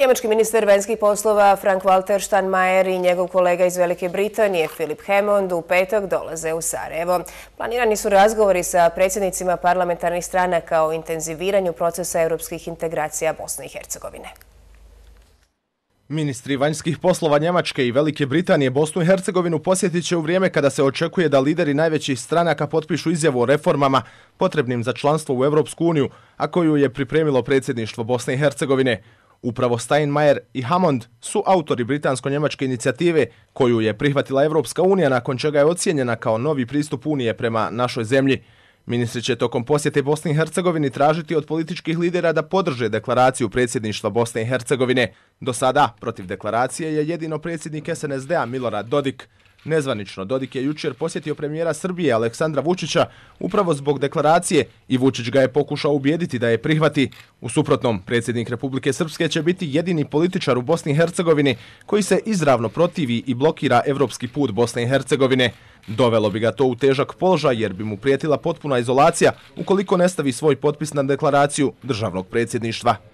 Njemački minister venskih poslova Frank-Walter Steinmeier i njegov kolega iz Velike Britanije Filip Hemond u petak dolaze u Sarajevo. Planirani su razgovori sa predsjednicima parlamentarnih stranaka o intenziviranju procesa europskih integracija Bosne i Hercegovine. Ministri vanjskih poslova Njemačke i Velike Britanije Bosnu i Hercegovinu posjetit će u vrijeme kada se očekuje da lideri najvećih stranaka potpišu izjavu o reformama potrebnim za članstvo u Evropsku uniju, a koju je pripremilo predsjedništvo Bosne i Hercegovine. Upravo Steinmeier i Hammond su autori britansko-njemačke inicijative koju je prihvatila Evropska unija nakon čega je ocijenjena kao novi pristup unije prema našoj zemlji. Ministri će tokom posjete Bosni i Hercegovini tražiti od političkih lidera da podrže deklaraciju predsjedništva Bosne i Hercegovine. Do sada protiv deklaracije je jedino predsjednik SNSD-a Milorad Dodik nezvanično. Dodik je jučer posjetio premijera Srbije Aleksandra Vučića upravo zbog deklaracije i Vučić ga je pokušao ubijediti da je prihvati. U suprotnom, predsjednik Republike Srpske će biti jedini političar u Bosni i Hercegovini koji se izravno protivi i blokira evropski put Bosne i Hercegovine. Dovelo bi ga to u težak položaj jer bi mu prijetila potpuna izolacija ukoliko ne stavi svoj potpis na deklaraciju državnog predsjedništva.